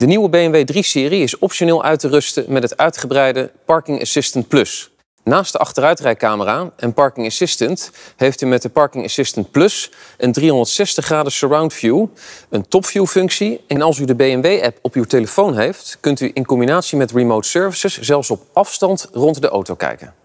De nieuwe BMW 3-serie is optioneel uit te rusten met het uitgebreide Parking Assistant Plus. Naast de achteruitrijcamera en Parking Assistant heeft u met de Parking Assistant Plus een 360 graden surround view, een topview functie en als u de BMW-app op uw telefoon heeft, kunt u in combinatie met remote services zelfs op afstand rond de auto kijken.